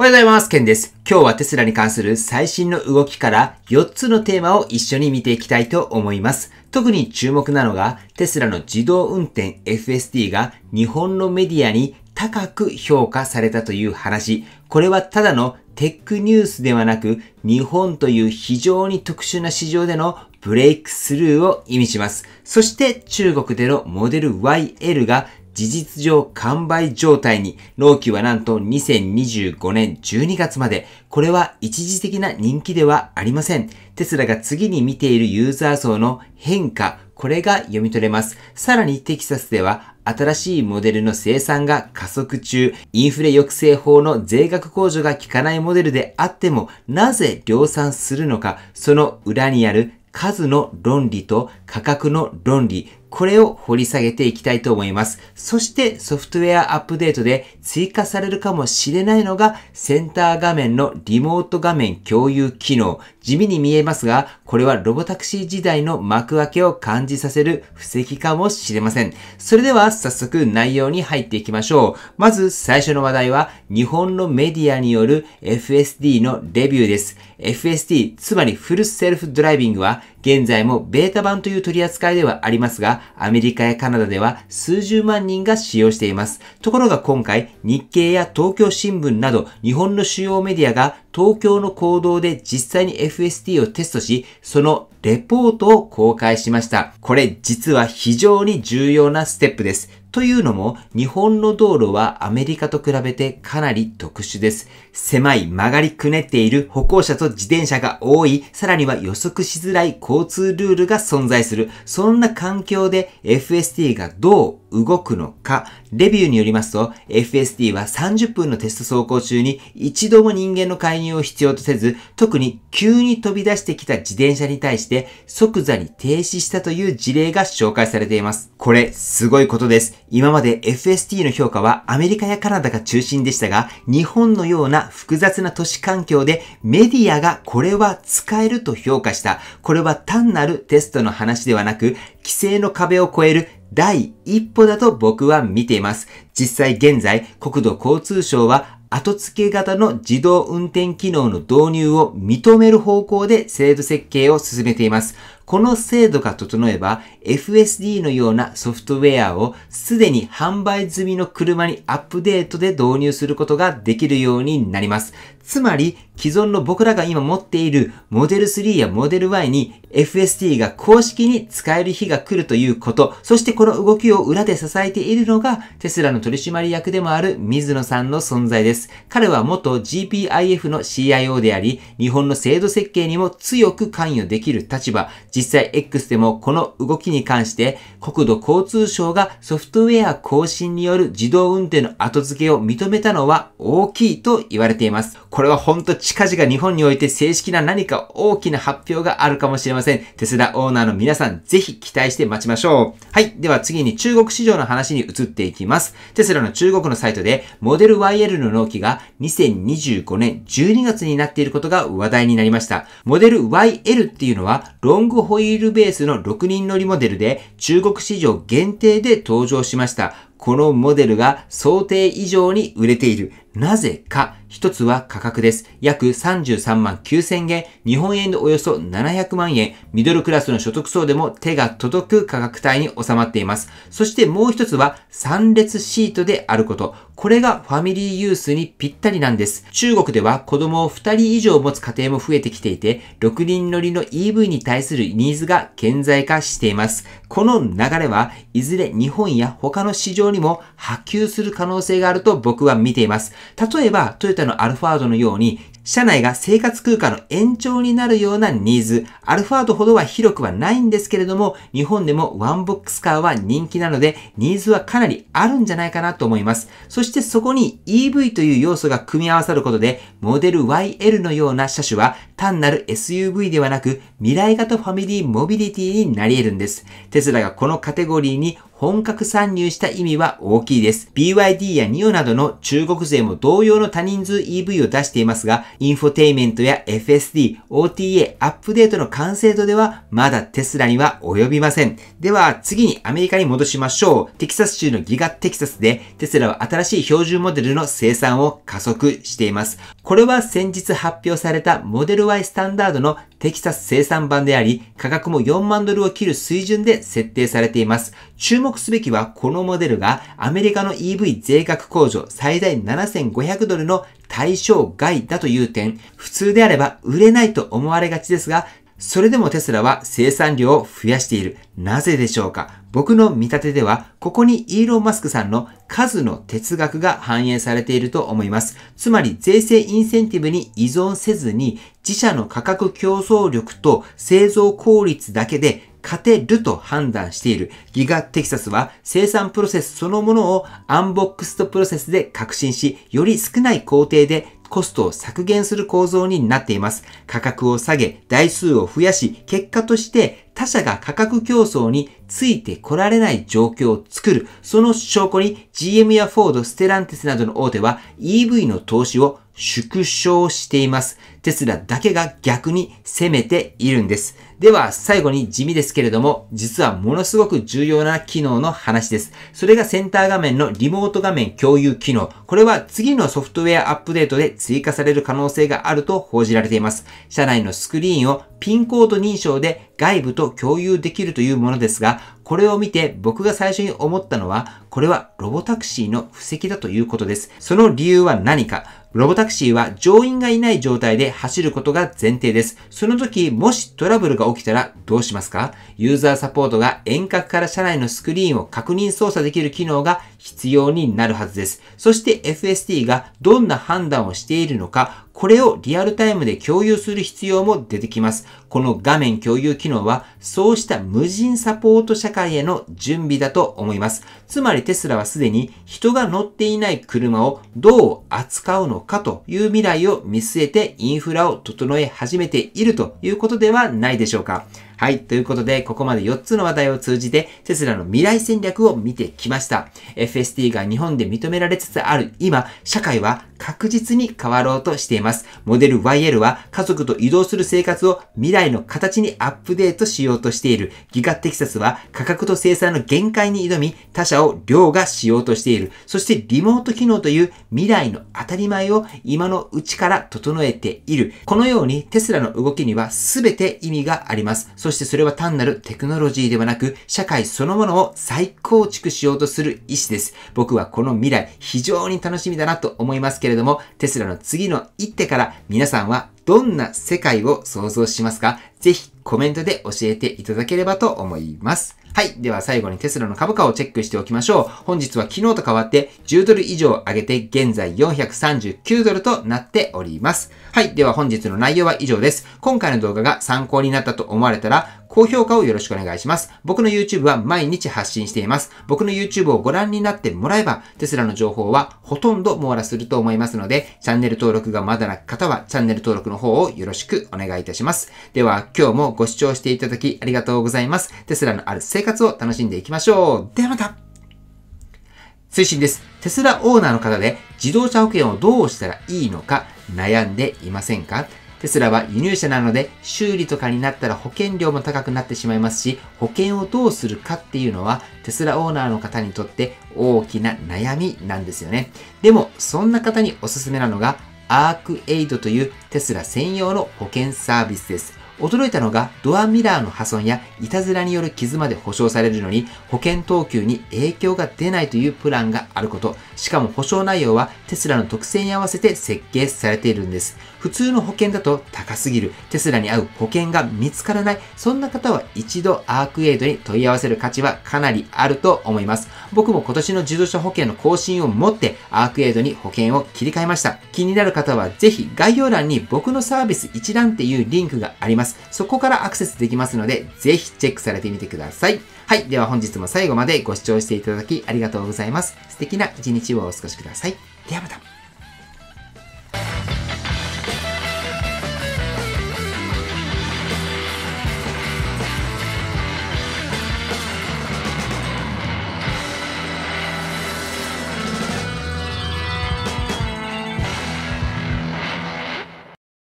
おはようございます。ケンです。今日はテスラに関する最新の動きから4つのテーマを一緒に見ていきたいと思います。特に注目なのがテスラの自動運転 FSD が日本のメディアに高く評価されたという話。これはただのテックニュースではなく日本という非常に特殊な市場でのブレイクスルーを意味します。そして中国でのモデル YL が事実上完売状態に、納期はなんと2025年12月まで。これは一時的な人気ではありません。テスラが次に見ているユーザー層の変化、これが読み取れます。さらにテキサスでは新しいモデルの生産が加速中、インフレ抑制法の税額控除が効かないモデルであっても、なぜ量産するのか、その裏にある数の論理と価格の論理、これを掘り下げていきたいと思います。そしてソフトウェアアップデートで追加されるかもしれないのがセンター画面のリモート画面共有機能。地味に見えますが、これはロボタクシー時代の幕開けを感じさせる布石かもしれません。それでは早速内容に入っていきましょう。まず最初の話題は日本のメディアによる FSD のレビューです。FSD、つまりフルセルフドライビングは現在もベータ版という取り扱いではありますが、アメリカやカナダでは数十万人が使用しています。ところが今回、日経や東京新聞など日本の主要メディアが東京の行動で実際に FST をテストし、そのレポートを公開しました。これ実は非常に重要なステップです。というのも、日本の道路はアメリカと比べてかなり特殊です。狭い曲がりくねっている歩行者と自転車が多い、さらには予測しづらい交通ルールが存在する。そんな環境で FST がどう動くのか。レビューによりますと、FSD は30分のテスト走行中に一度も人間の介入を必要とせず、特に急に飛び出してきた自転車に対して即座に停止したという事例が紹介されています。これ、すごいことです。今まで FSD の評価はアメリカやカナダが中心でしたが、日本のような複雑な都市環境でメディアがこれは使えると評価した。これは単なるテストの話ではなく、規制の壁を越える第一歩だと僕は見ています。実際現在、国土交通省は後付け型の自動運転機能の導入を認める方向で制度設計を進めています。この制度が整えば FSD のようなソフトウェアをすでに販売済みの車にアップデートで導入することができるようになります。つまり既存の僕らが今持っているモデル3やモデル Y に FSD が公式に使える日が来るということ、そしてこの動きを裏で支えているのがテスラの取締役でもある水野さんの存在です。彼は元 GPIF の CIO であり、日本の制度設計にも強く関与できる立場、実実際 X でもこの動きに関して国土交通省がソフトウェア更新による自動運転の後付けを認めたのは大きいと言われています。これはほんと近々日本において正式な何か大きな発表があるかもしれません。テスラオーナーの皆さんぜひ期待して待ちましょう。はい。では次に中国市場の話に移っていきます。テスラの中国のサイトでモデル YL の納期が2025年12月になっていることが話題になりました。モデル YL っていうのはロングホイールベースの6人乗りモデルで中国市場限定で登場しました。このモデルが想定以上に売れている。なぜか、一つは価格です。約33万9000円、日本円でおよそ700万円、ミドルクラスの所得層でも手が届く価格帯に収まっています。そしてもう一つは、3列シートであること。これがファミリーユースにぴったりなんです。中国では子供を2人以上持つ家庭も増えてきていて、6人乗りの EV に対するニーズが顕在化しています。この流れはいずれ日本や他の市場にも波及する可能性があると僕は見ています。例えば、トヨタのアルファードのように、車内が生活空間の延長になるようなニーズ、アルファードほどは広くはないんですけれども、日本でもワンボックスカーは人気なので、ニーズはかなりあるんじゃないかなと思います。そしてそこに EV という要素が組み合わさることで、モデル YL のような車種は単なる SUV ではなく、未来型ファミリーモビリティになり得るんです。テスラがこのカテゴリーに本格参入した意味は大きいです。BYD や NIO などの中国勢も同様の多人数 EV を出していますが、インフォテイメントや FSD、OTA、アップデートの完成度ではまだテスラには及びません。では次にアメリカに戻しましょう。テキサス州のギガテキサスでテスラは新しい標準モデルの生産を加速しています。これは先日発表されたモデル Y スタンダードのテキサス生産版であり、価格も4万ドルを切る水準で設定されています。注目すべきはこのモデルがアメリカの EV 税額控除最大7500ドルの対象外だという点、普通であれば売れないと思われがちですが、それでもテスラは生産量を増やしている。なぜでしょうか僕の見立てでは、ここにイーロン・マスクさんの数の哲学が反映されていると思います。つまり、税制インセンティブに依存せずに、自社の価格競争力と製造効率だけで勝てると判断している。ギガテキサスは生産プロセスそのものをアンボックストプロセスで革新し、より少ない工程でコストを削減する構造になっています。価格を下げ、台数を増やし、結果として他社が価格競争についてこられない状況を作る。その証拠に GM やフォード、ステランティスなどの大手は EV の投資を縮小しています。テスラだけが逆に攻めているんです。では、最後に地味ですけれども、実はものすごく重要な機能の話です。それがセンター画面のリモート画面共有機能。これは次のソフトウェアアップデートで追加される可能性があると報じられています。社内のスクリーンをピンコード認証で外部と共有できるというものですが、これを見て僕が最初に思ったのは、これはロボタクシーの布石だということです。その理由は何かロボタクシーは乗員がいない状態で走ることが前提です。その時、もしトラブルが起きたらどうしますかユーザーサポートが遠隔から車内のスクリーンを確認操作できる機能が必要になるはずです。そして FST がどんな判断をしているのか、これをリアルタイムで共有する必要も出てきます。この画面共有機能は、そうした無人サポート社会への準備だと思います。つまりテスラはすでに人が乗っていない車をどう扱うのかという未来を見据えてインフラを整え始めているということではないでしょうか。はい。ということで、ここまで4つの話題を通じて、テスラの未来戦略を見てきました。f s d が日本で認められつつある今、社会は確実に変わろうとしています。モデル YL は家族と移動する生活を未来の形にアップデートしようとしている。ギガテキサスは価格と生産の限界に挑み、他社を凌駕しようとしている。そしてリモート機能という未来の当たり前を今のうちから整えている。このようにテスラの動きには全て意味があります。そしてそれは単なるテクノロジーではなく、社会そのものを再構築しようとする意思です。僕はこの未来、非常に楽しみだなと思いますけれども、テスラの次の一手から皆さんはどんな世界を想像しますかぜひコメントで教えていただければと思います。はい。では最後にテスラの株価をチェックしておきましょう。本日は昨日と変わって10ドル以上上げて現在439ドルとなっております。はい。では本日の内容は以上です。今回の動画が参考になったと思われたら、高評価をよろしくお願いします。僕の YouTube は毎日発信しています。僕の YouTube をご覧になってもらえば、テスラの情報はほとんど網羅すると思いますので、チャンネル登録がまだな方はチャンネル登録の方をよろしくお願いいたします。では、今日もご視聴していただきありがとうございます。テスラのある生活を楽しんでいきましょう。ではまた推進です。テスラオーナーの方で自動車保険をどうしたらいいのか悩んでいませんかテスラは輸入車なので修理とかになったら保険料も高くなってしまいますし保険をどうするかっていうのはテスラオーナーの方にとって大きな悩みなんですよね。でもそんな方におすすめなのがアークエイドというテスラ専用の保険サービスです。驚いたのがドアミラーの破損やいたずらによる傷まで保証されるのに保険等級に影響が出ないというプランがあることしかも保証内容はテスラの特性に合わせて設計されているんです普通の保険だと高すぎる、テスラに合う保険が見つからない、そんな方は一度アークエイドに問い合わせる価値はかなりあると思います。僕も今年の自動車保険の更新を持ってアークエイドに保険を切り替えました。気になる方はぜひ概要欄に僕のサービス一覧っていうリンクがあります。そこからアクセスできますので、ぜひチェックされてみてください。はい。では本日も最後までご視聴していただきありがとうございます。素敵な一日をお過ごしください。ではまた。